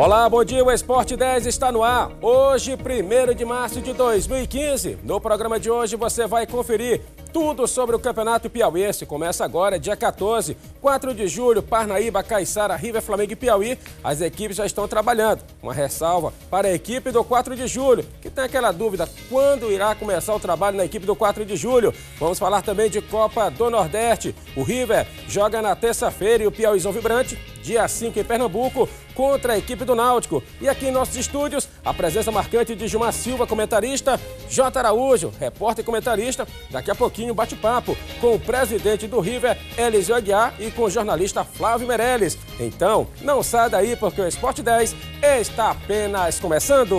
Olá, bom dia. O Esporte 10 está no ar. Hoje, 1 de março de 2015. No programa de hoje, você vai conferir tudo sobre o Campeonato Piauiense. Começa agora, dia 14, 4 de julho, Parnaíba, Caiçara, River, Flamengo e Piauí. As equipes já estão trabalhando. Uma ressalva para a equipe do 4 de julho, que tem aquela dúvida, quando irá começar o trabalho na equipe do 4 de julho? Vamos falar também de Copa do Nordeste. O River joga na terça-feira e o Piauizão Vibrante dia 5 em Pernambuco, contra a equipe do Náutico. E aqui em nossos estúdios, a presença marcante de Gilmar Silva, comentarista, J. Araújo, repórter e comentarista. Daqui a pouquinho, bate-papo com o presidente do River, Eliseu Aguiar, e com o jornalista Flávio Meirelles. Então, não sai daí, porque o Esporte 10 está apenas começando.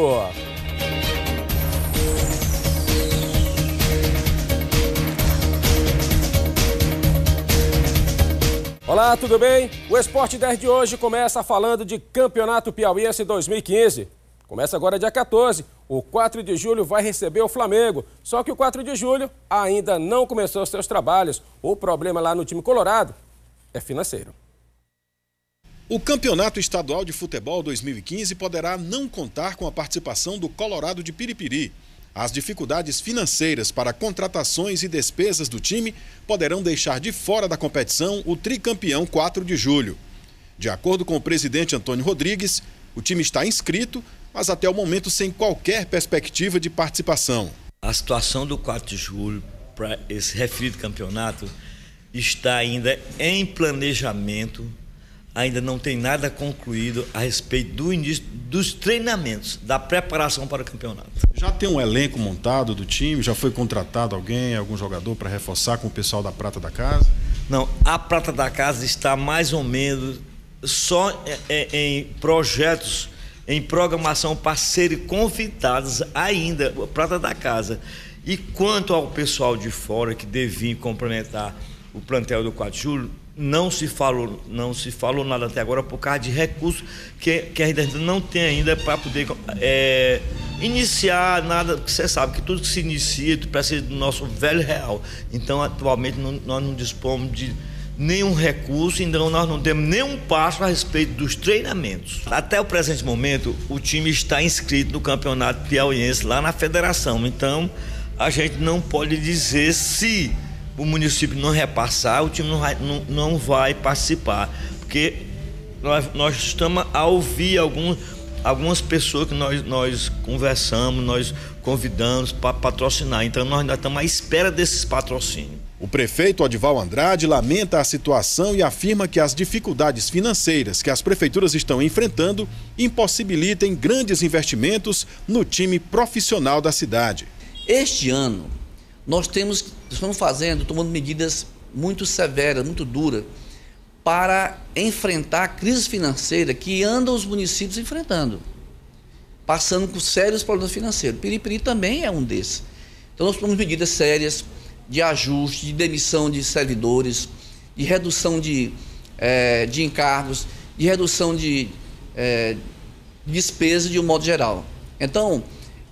Olá, tudo bem? O Esporte 10 de hoje começa falando de Campeonato Piauiense 2015. Começa agora dia 14. O 4 de julho vai receber o Flamengo. Só que o 4 de julho ainda não começou seus trabalhos. O problema lá no time colorado é financeiro. O Campeonato Estadual de Futebol 2015 poderá não contar com a participação do Colorado de Piripiri. As dificuldades financeiras para contratações e despesas do time poderão deixar de fora da competição o tricampeão 4 de julho. De acordo com o presidente Antônio Rodrigues, o time está inscrito, mas até o momento sem qualquer perspectiva de participação. A situação do 4 de julho para esse referido campeonato está ainda em planejamento ainda não tem nada concluído a respeito do início dos treinamentos, da preparação para o campeonato. Já tem um elenco montado do time? Já foi contratado alguém, algum jogador para reforçar com o pessoal da Prata da Casa? Não, a Prata da Casa está mais ou menos só é, é, em projetos, em programação para serem convidados ainda, a Prata da Casa. E quanto ao pessoal de fora que devia complementar o plantel do 4 de julho, não se falou, não se falou nada até agora por causa de recursos que, que a gente não tem ainda para poder é, iniciar nada, você sabe que tudo que se inicia precisa do nosso velho real. Então, atualmente, não, nós não dispomos de nenhum recurso, então nós não temos nenhum passo a respeito dos treinamentos. Até o presente momento, o time está inscrito no campeonato piauiense lá na federação, então a gente não pode dizer se o município não repassar, o time não vai, não, não vai participar. Porque nós, nós estamos a ouvir alguns, algumas pessoas que nós, nós conversamos, nós convidamos para patrocinar. Então nós ainda estamos à espera desses patrocínios. O prefeito Odival Andrade lamenta a situação e afirma que as dificuldades financeiras que as prefeituras estão enfrentando impossibilitem grandes investimentos no time profissional da cidade. Este ano, nós temos, estamos fazendo, tomando medidas muito severas, muito duras, para enfrentar a crise financeira que andam os municípios enfrentando, passando com sérios problemas financeiros. Piripiri também é um desses. Então nós tomamos medidas sérias de ajuste, de demissão de servidores, de redução de, é, de encargos, de redução de é, despesa de um modo geral. Então,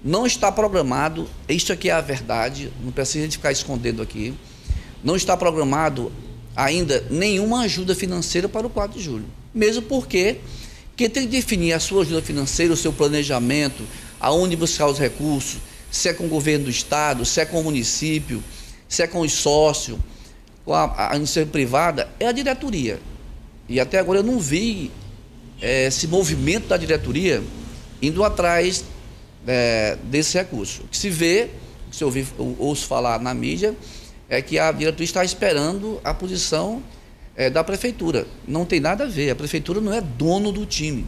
não está programado, isto aqui é a verdade, não precisa de ficar escondendo aqui. Não está programado ainda nenhuma ajuda financeira para o 4 de julho. Mesmo porque quem tem que definir a sua ajuda financeira, o seu planejamento, aonde buscar os recursos, se é com o governo do estado, se é com o município, se é com os sócios, com a, a iniciativa privada, é a diretoria. E até agora eu não vi é, esse movimento da diretoria indo atrás é, desse recurso. O que se vê, o que se ouvi, ou, ouço falar na mídia, é que a diretoria está esperando a posição é, da prefeitura. Não tem nada a ver, a prefeitura não é dono do time.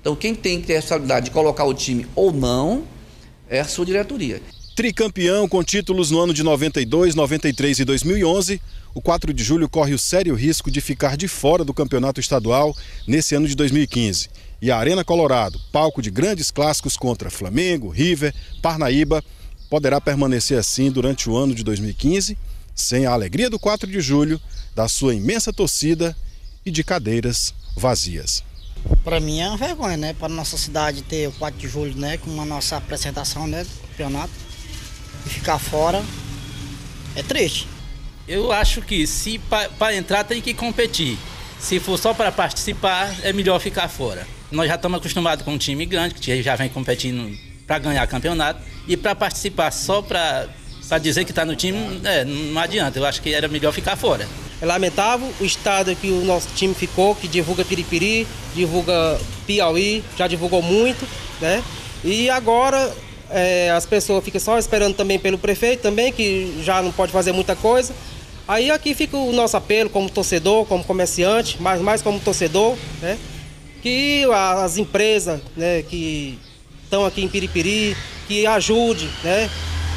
Então, quem tem que ter a responsabilidade de colocar o time ou não é a sua diretoria. Tricampeão com títulos no ano de 92, 93 e 2011, o 4 de julho corre o sério risco de ficar de fora do campeonato estadual nesse ano de 2015 e a Arena Colorado, palco de grandes clássicos contra Flamengo, River, Parnaíba, poderá permanecer assim durante o ano de 2015, sem a alegria do 4 de julho, da sua imensa torcida e de cadeiras vazias. Para mim é uma vergonha, né? Para nossa cidade ter o 4 de julho, né? Com a nossa apresentação, né? Do campeonato. E ficar fora é triste. Eu acho que se para entrar tem que competir. Se for só para participar, é melhor ficar fora. Nós já estamos acostumados com um time grande, que já vem competindo para ganhar campeonato. E para participar só para dizer que está no time, é, não adianta. Eu acho que era melhor ficar fora. É lamentável o estado que o nosso time ficou, que divulga Piripiri, divulga Piauí, já divulgou muito, né? E agora é, as pessoas ficam só esperando também pelo prefeito também, que já não pode fazer muita coisa. Aí aqui fica o nosso apelo como torcedor, como comerciante, mas mais como torcedor, né? que as empresas né, que estão aqui em Piripiri, que ajude, né,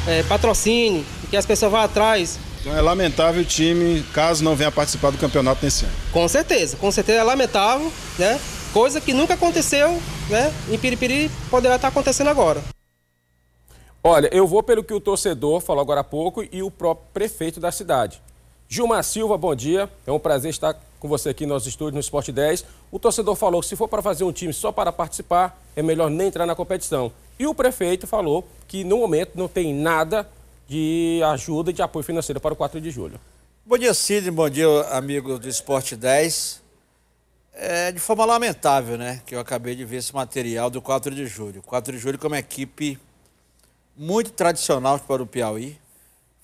é, patrocine, que as pessoas vão atrás. Então é lamentável o time, caso não venha participar do campeonato nesse ano. Com certeza, com certeza é lamentável, né? Coisa que nunca aconteceu, né? Em Piripiri poderá estar acontecendo agora. Olha, eu vou pelo que o torcedor falou agora há pouco e o próprio prefeito da cidade. Gilmar Silva, bom dia. É um prazer estar com você aqui em nosso estúdio no Esporte 10. O torcedor falou que se for para fazer um time só para participar, é melhor nem entrar na competição. E o prefeito falou que no momento não tem nada de ajuda e de apoio financeiro para o 4 de julho. Bom dia, Cid. Bom dia, amigos do Esporte 10. É de forma lamentável, né, que eu acabei de ver esse material do 4 de julho. 4 de julho como equipe muito tradicional para o Piauí,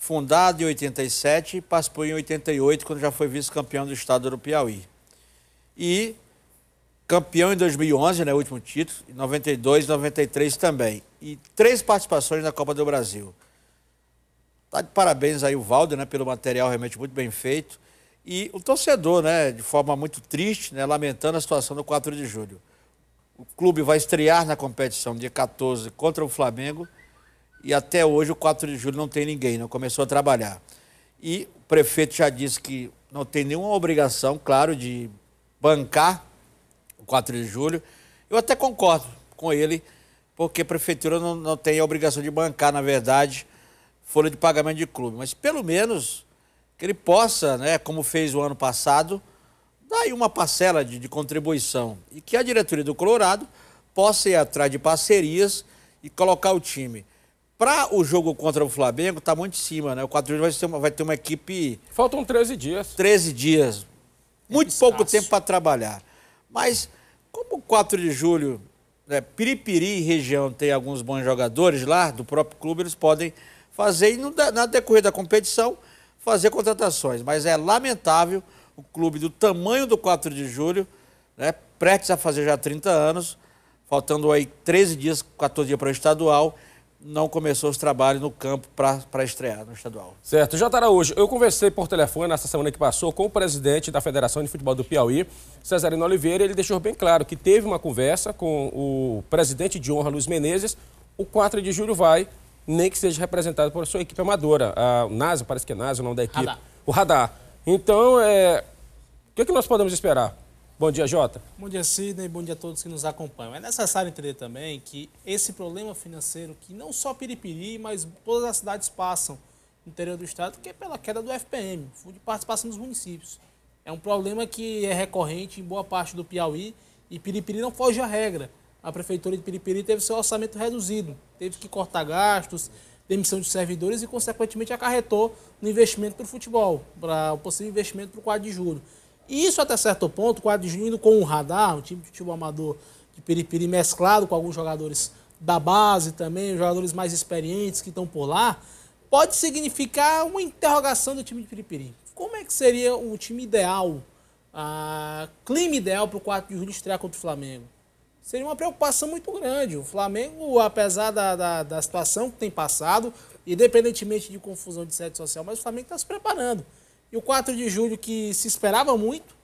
Fundado em 87, participou em 88, quando já foi vice-campeão do estado do Piauí. E campeão em 2011, né, último título, em 92 93 também. E três participações na Copa do Brasil. Tá de parabéns aí o Valdo, né, pelo material realmente muito bem feito. E o torcedor, né, de forma muito triste, né, lamentando a situação do 4 de julho. O clube vai estrear na competição dia 14 contra o Flamengo e até hoje, o 4 de julho, não tem ninguém, não né? começou a trabalhar. E o prefeito já disse que não tem nenhuma obrigação, claro, de bancar o 4 de julho. Eu até concordo com ele, porque a prefeitura não, não tem a obrigação de bancar, na verdade, folha de pagamento de clube. Mas pelo menos que ele possa, né, como fez o ano passado, dar aí uma parcela de, de contribuição. E que a diretoria do Colorado possa ir atrás de parcerias e colocar o time para o jogo contra o Flamengo, tá muito em cima, né? O 4 de julho vai ter, uma, vai ter uma equipe. Faltam 13 dias. 13 dias. É muito escasso. pouco tempo para trabalhar. Mas, como o 4 de julho, né, Piripiri região tem alguns bons jogadores lá, do próprio clube, eles podem fazer, e no, na decorrer da competição, fazer contratações. Mas é lamentável o clube do tamanho do 4 de julho, né, prestes a fazer já 30 anos, faltando aí 13 dias, 14 dias para o estadual não começou os trabalhos no campo para estrear no estadual. Certo. J. Araújo, eu conversei por telefone nessa semana que passou com o presidente da Federação de Futebol do Piauí, Cesarino Oliveira, ele deixou bem claro que teve uma conversa com o presidente de honra, Luiz Menezes, o 4 de julho vai, nem que seja representado por sua equipe amadora, a NASA, parece que é NASA o nome da equipe. Radar. O Radar. Então, é... o que, é que nós podemos esperar? Bom dia, Jota. Bom dia, Sidney. Bom dia a todos que nos acompanham. É necessário entender também que esse problema financeiro, que não só Piripiri, mas todas as cidades passam no interior do estado, que é pela queda do FPM, Fundo de Participação dos Municípios. É um problema que é recorrente em boa parte do Piauí e Piripiri não foge à regra. A prefeitura de Piripiri teve seu orçamento reduzido, teve que cortar gastos, demissão de servidores e, consequentemente, acarretou no investimento para o futebol, para o possível investimento para o quadro de juros. Isso até certo ponto coadjuindo com o radar, um time de futebol amador de Piripiri mesclado com alguns jogadores da base também, jogadores mais experientes que estão por lá, pode significar uma interrogação do time de Piripiri. Como é que seria o time ideal, a clima ideal para o 4 de julho estrear contra o Flamengo? Seria uma preocupação muito grande. O Flamengo, apesar da, da, da situação que tem passado, independentemente de confusão de sede social, mas o Flamengo está se preparando. E o 4 de julho, que se esperava muito,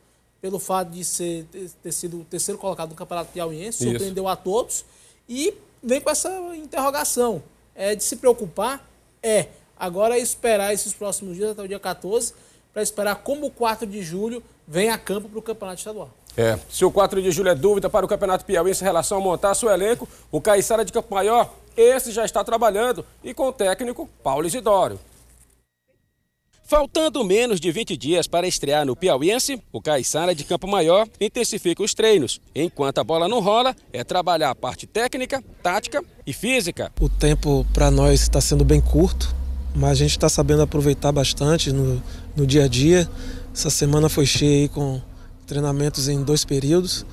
pelo fato de ser, ter sido o terceiro colocado no Campeonato Piauiense, surpreendeu a todos. E vem com essa interrogação. É de se preocupar? É. Agora é esperar esses próximos dias, até o dia 14, para esperar como o 4 de julho vem a campo para o Campeonato Estadual. É, se o 4 de julho é dúvida para o Campeonato Piauiense em relação a montar seu elenco, o Caiçara de Campo Maior, esse já está trabalhando e com o técnico Paulo Isidório. Faltando menos de 20 dias para estrear no Piauiense, o Caiçara de Campo Maior intensifica os treinos. Enquanto a bola não rola, é trabalhar a parte técnica, tática e física. O tempo para nós está sendo bem curto, mas a gente está sabendo aproveitar bastante no, no, dia a dia. Essa semana foi cheia com treinamentos em dois períodos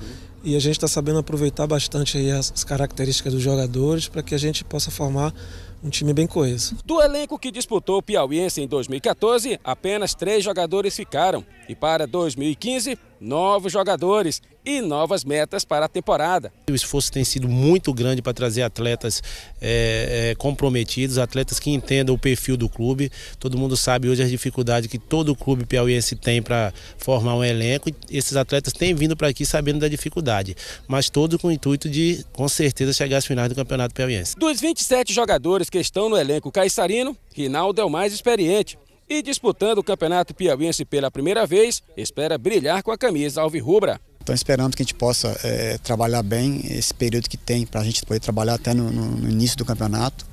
e a gente está sabendo aproveitar bastante as características dos jogadores para que a gente possa formar um time bem coeso. Do elenco que disputou o Piauiense em 2014, apenas três jogadores ficaram. E para 2015, novos jogadores e novas metas para a temporada. O esforço tem sido muito grande para trazer atletas é, é, comprometidos, atletas que entendam o perfil do clube. Todo mundo sabe hoje as dificuldades que todo clube piauiense tem para formar um elenco. E esses atletas têm vindo para aqui sabendo da dificuldade, mas todos com o intuito de, com certeza, chegar às finais do Campeonato Piauiense. Dos 27 jogadores que estão no elenco caissarino, Rinaldo é o mais experiente e disputando o Campeonato Piauiense pela primeira vez, espera brilhar com a camisa alvirrubra. Estou esperando que a gente possa é, trabalhar bem esse período que tem para a gente poder trabalhar até no, no início do campeonato,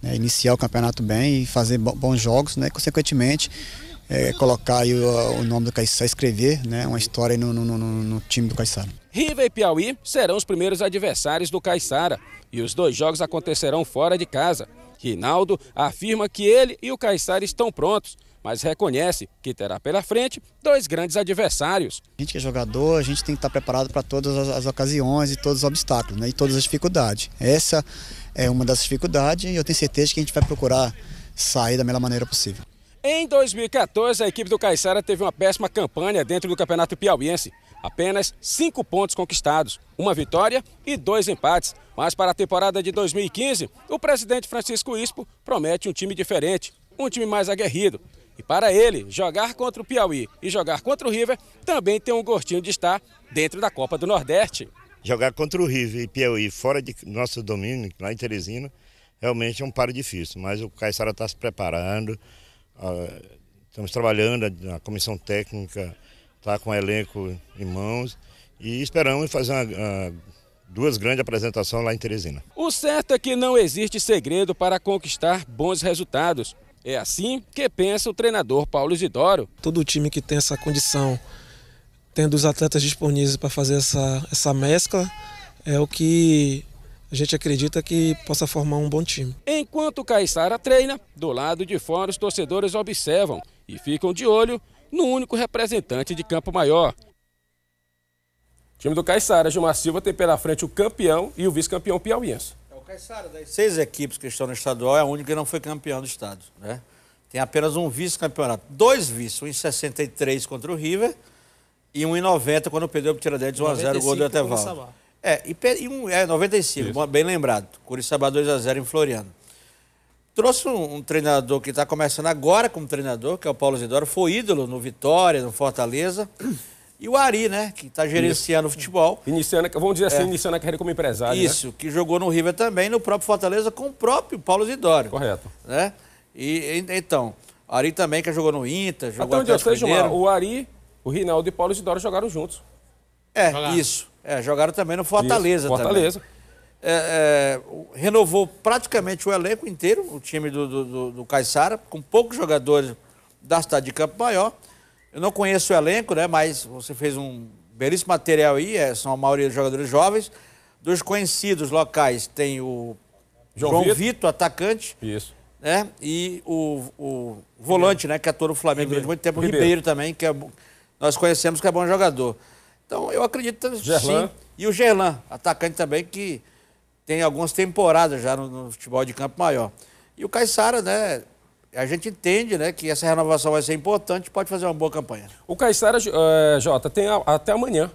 né, iniciar o campeonato bem e fazer bons jogos, né, consequentemente é, colocar o, o, nome do Caiçara, escrever né, uma história no, no, no time do Caiçara. Riva e Piauí serão os primeiros adversários do Caiçara e os dois jogos acontecerão fora de casa. Rinaldo afirma que ele e o Caixara estão prontos, mas reconhece que terá pela frente dois grandes adversários. A gente que é jogador, a gente tem que estar preparado para todas as, as ocasiões e todos os obstáculos né, e todas as dificuldades. Essa é uma das dificuldades e eu tenho certeza que a gente vai procurar sair da melhor maneira possível. Em 2014, a equipe do Caixara teve uma péssima campanha dentro do Campeonato Piauiense. Apenas cinco pontos conquistados, uma vitória e dois empates. Mas para a temporada de 2015, o presidente Francisco Ispo promete um time diferente, um time mais aguerrido. E para ele, jogar contra o Piauí e jogar contra o River também tem um gostinho de estar dentro da Copa do Nordeste. Jogar contra o River e Piauí fora de nosso domínio, lá em Teresina, realmente é um paro difícil, mas o Caissara está se preparando, ah, estamos trabalhando na comissão técnica, está com o elenco em mãos e esperamos fazer uma, uma, duas grandes apresentações lá em Teresina. O certo é que não existe segredo para conquistar bons resultados. É assim que pensa o treinador Paulo Isidoro. Todo time que tem essa condição, tendo os atletas disponíveis para fazer essa, essa mescla, é o que a gente acredita que possa formar um bom time. Enquanto Caissara treina, do lado de fora os torcedores observam e ficam de olho no único representante de Campo Maior. O time do Caixara, Gilmar Silva, tem pela frente o campeão e o vice-campeão piauiense. É o Caixara, das seis equipes que estão no estadual, é a única que não foi campeão do estado, né? Tem apenas um vice-campeonato. Dois vices, um em 63 contra o River e um em 90 quando perdeu para o Tiradentes 1x0 o gol do Etevaldo. É, e, e um, é, 95, Isso. bem lembrado. Curitiba 2x0 em Floriano. Trouxe um, um treinador que está começando agora como treinador, que é o Paulo Zidoro, foi ídolo no Vitória, no Fortaleza. E o Ari, né? Que está gerenciando o futebol. Iniciando, vamos dizer assim, é. iniciando a carreira como empresário. Né? Isso, né? que jogou no River também, no próprio Fortaleza, com o próprio Paulo Zidoro. Correto. Né? E, então, Ari também, que jogou no Inter, jogou Até onde o Ari, o Rinaldo e o Paulo Zidoro jogaram juntos. É, jogaram. isso. É, jogaram também no Fortaleza. Isso, Fortaleza. Também é, é, renovou praticamente o elenco inteiro, o time do, do, do Caixara, com poucos jogadores da cidade de Campo Maior. Eu não conheço o elenco, né, mas você fez um belíssimo material aí, é, são a maioria dos jogadores jovens. Dos conhecidos locais tem o João, João Vitor, atacante. Isso. Né, e o, o volante, né, que atuou no Flamengo Ribeiro. durante muito tempo, o Ribeiro. Ribeiro também, que é, nós conhecemos que é bom jogador. Então, eu acredito Gerlan. sim. E o Gerlan, atacante também, que tem algumas temporadas já no, no, futebol de campo maior. E o Caissara, né? A gente entende né, que essa renovação vai ser importante pode fazer uma boa campanha. O Caissara, é, Jota, tem a, até amanhã,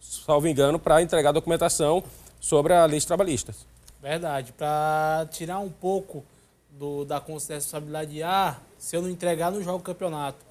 salvo engano, para entregar documentação sobre a lei de trabalhistas. Verdade. Para tirar um pouco do, da consciência de responsabilidade de, ah, se eu não entregar, não jogo o campeonato.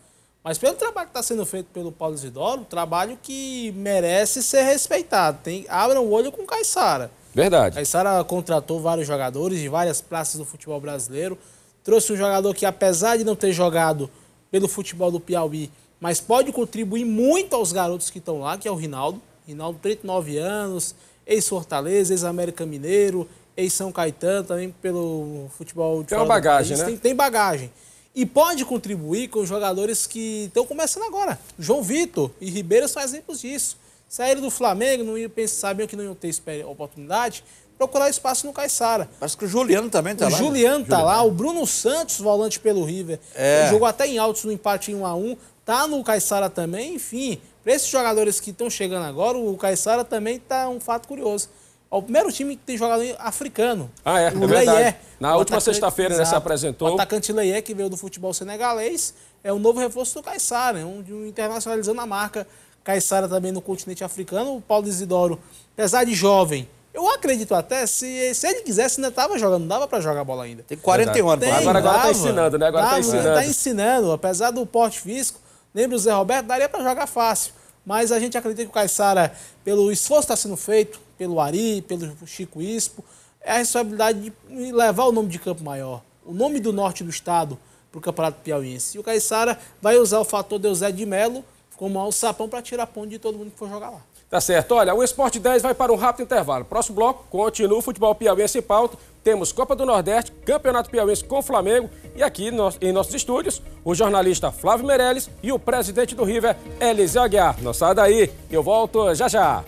Mas pelo trabalho que está sendo feito pelo Paulo Isidoro, um trabalho que merece ser respeitado. Tem, abra o olho com o Caissara. Verdade. Caissara contratou vários jogadores de várias praças do futebol brasileiro. Trouxe um jogador que, apesar de não ter jogado pelo futebol do Piauí, mas pode contribuir muito aos garotos que estão lá, que é o Rinaldo. Rinaldo, 39 anos, ex-Fortaleza, ex-América Mineiro, ex-São Caetano, também pelo futebol de Tem uma bagagem, né? Tem, tem bagagem e pode contribuir com os jogadores que estão começando agora. João Vitor e Ribeiro são exemplos disso. Saíram do Flamengo, não iam, sabiam que não iam ter oportunidade, procurar espaço no Caixara. Parece que o Juliano também está lá. O né? Juliano está lá, o Bruno Santos, volante pelo River, é. jogou até em altos no empate em 1 a 1 está no Caixara também, enfim. Para esses jogadores que estão chegando agora, o Caixara também está um fato curioso. É o primeiro time que tem jogador africano. Ah, é, o é verdade. É. Na última sexta-feira ele se apresentou. O atacante Leier que veio do futebol senegalês, é o novo reforço do Caixara, né? um, um internacionalizando a marca Caixara também no continente africano. O Paulo Isidoro, apesar de jovem, eu acredito até, se, se ele quisesse, ainda estava jogando, não dava para jogar bola ainda. Tem 41 anos. Tem, agora tá agora ensinando, né? Agora está ensinando. Está ensinando, apesar do porte físico. Lembra o Zé Roberto? Daria para jogar fácil. Mas a gente acredita que o Caixara, pelo esforço que está sendo feito, pelo Ari, pelo Chico Ispo, é a responsabilidade de levar o nome de Campo Maior, o nome do norte do estado para o Campeonato Piauiense. E o Caissara vai usar o fator Deusé de Melo como alçapão para tirar ponto de todo mundo que for jogar lá. Tá certo. Olha, o Esporte 10 vai para um rápido intervalo. Próximo bloco, continua o futebol piauiense em pauta. Temos Copa do Nordeste, Campeonato Piauiense com o Flamengo. E aqui em nossos estúdios, o jornalista Flávio Meirelles e o presidente do River, Eliseu Aguiar. Não sai daí, eu volto já já.